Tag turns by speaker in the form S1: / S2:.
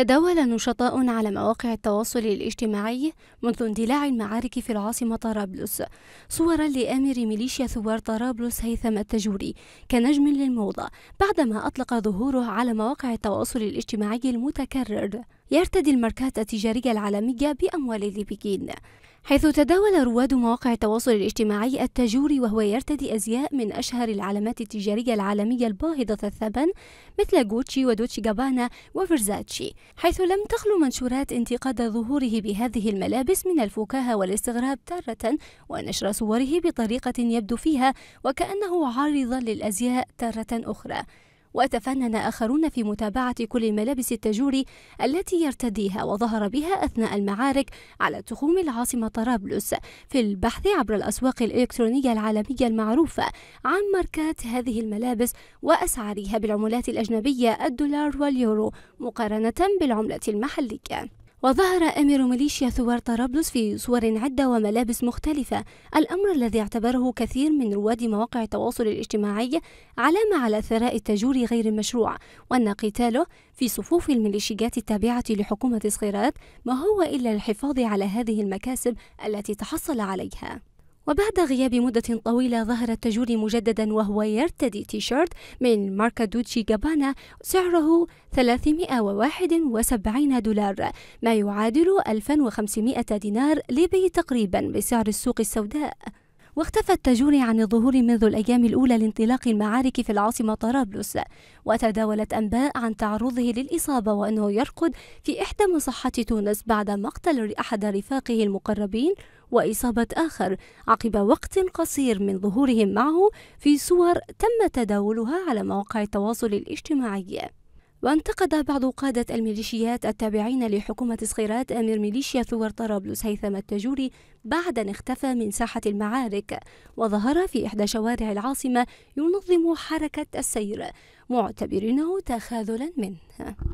S1: تداول نشطاء على مواقع التواصل الاجتماعي منذ اندلاع المعارك في العاصمة طرابلس صورا لآمر ميليشيا ثوار طرابلس هيثم التجوري كنجم للموضة بعدما أطلق ظهوره على مواقع التواصل الاجتماعي المتكرر يرتدي الماركات التجارية العالمية بأموال الليبيين حيث تداول رواد مواقع التواصل الاجتماعي التجوري وهو يرتدي أزياء من أشهر العلامات التجارية العالمية الباهظة الثمن مثل غوتشي ودوتشي جابانا وفيرزاتشي حيث لم تخلو منشورات انتقاد ظهوره بهذه الملابس من الفكاهة والاستغراب تارة ونشر صوره بطريقة يبدو فيها وكأنه عارضا للأزياء تارة أخرى وتفنن آخرون في متابعة كل ملابس التجور التي يرتديها وظهر بها أثناء المعارك على تخوم العاصمة طرابلس في البحث عبر الأسواق الإلكترونية العالمية المعروفة عن ماركات هذه الملابس وأسعارها بالعملات الأجنبية الدولار واليورو مقارنة بالعملة المحلية وظهر أمير ميليشيا ثوار طرابلس في صور عدة وملابس مختلفة الأمر الذي اعتبره كثير من رواد مواقع التواصل الاجتماعي علامة على ثراء التجور غير المشروع وأن قتاله في صفوف الميليشيات التابعة لحكومة صغيرات ما هو إلا الحفاظ على هذه المكاسب التي تحصل عليها وبعد غياب مدة طويلة ظهر التجوري مجددا وهو يرتدي تيشيرت من ماركة دوتشي جابانا سعره 371 دولار ما يعادل 1500 دينار ليبي تقريبا بسعر السوق السوداء واختفى تجوري عن الظهور منذ الأيام الأولى لانطلاق المعارك في العاصمة طرابلس وتداولت أنباء عن تعرضه للإصابة وأنه يرقد في إحدى مصحات تونس بعد مقتل أحد رفاقه المقربين وإصابة آخر عقب وقت قصير من ظهورهم معه في صور تم تداولها على مواقع التواصل الاجتماعي وانتقد بعض قادة الميليشيات التابعين لحكومة صخيرات أمير ميليشيا ثور طرابلس هيثم التجوري بعد أن اختفى من ساحة المعارك وظهر في إحدى شوارع العاصمة ينظم حركة السير معتبرينه تخاذلا منه